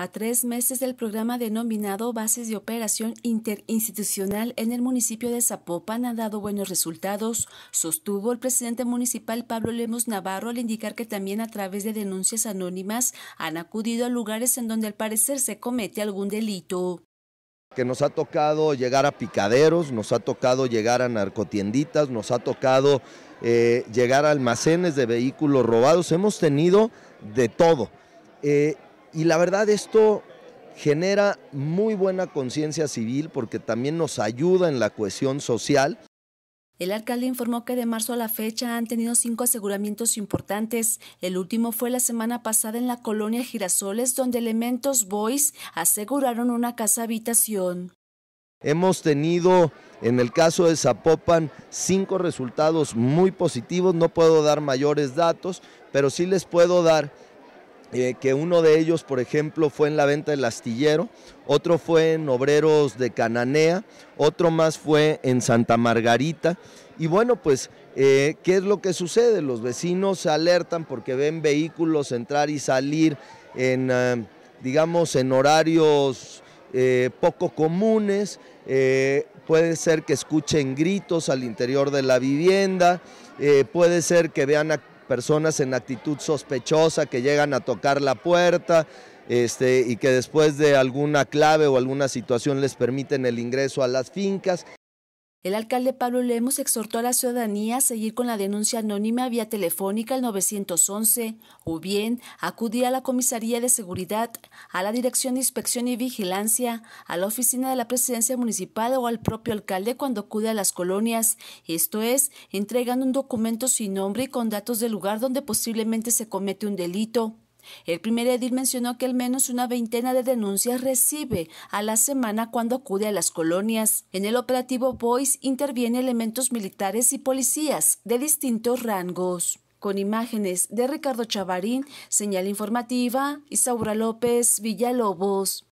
a tres meses del programa denominado Bases de Operación Interinstitucional en el municipio de Zapopan ha dado buenos resultados, sostuvo el presidente municipal Pablo Lemos Navarro al indicar que también a través de denuncias anónimas han acudido a lugares en donde al parecer se comete algún delito. Que nos ha tocado llegar a picaderos, nos ha tocado llegar a narcotienditas, nos ha tocado eh, llegar a almacenes de vehículos robados, hemos tenido de todo. Eh, y la verdad esto genera muy buena conciencia civil porque también nos ayuda en la cohesión social. El alcalde informó que de marzo a la fecha han tenido cinco aseguramientos importantes. El último fue la semana pasada en la colonia Girasoles, donde elementos Boys aseguraron una casa habitación. Hemos tenido, en el caso de Zapopan, cinco resultados muy positivos. No puedo dar mayores datos, pero sí les puedo dar eh, que uno de ellos, por ejemplo, fue en la venta del astillero, otro fue en Obreros de Cananea, otro más fue en Santa Margarita. Y bueno, pues, eh, ¿qué es lo que sucede? Los vecinos se alertan porque ven vehículos entrar y salir en, eh, digamos, en horarios poco comunes, puede ser que escuchen gritos al interior de la vivienda, puede ser que vean actividades personas en actitud sospechosa que llegan a tocar la puerta este, y que después de alguna clave o alguna situación les permiten el ingreso a las fincas. El alcalde Pablo Lemos exhortó a la ciudadanía a seguir con la denuncia anónima vía telefónica al 911 o bien acudir a la Comisaría de Seguridad, a la Dirección de Inspección y Vigilancia, a la Oficina de la Presidencia Municipal o al propio alcalde cuando acude a las colonias, esto es, entregando un documento sin nombre y con datos del lugar donde posiblemente se comete un delito. El primer edil mencionó que al menos una veintena de denuncias recibe a la semana cuando acude a las colonias. En el operativo Voice intervienen elementos militares y policías de distintos rangos. Con imágenes de Ricardo Chavarín, señal informativa, Isaura López, Villalobos.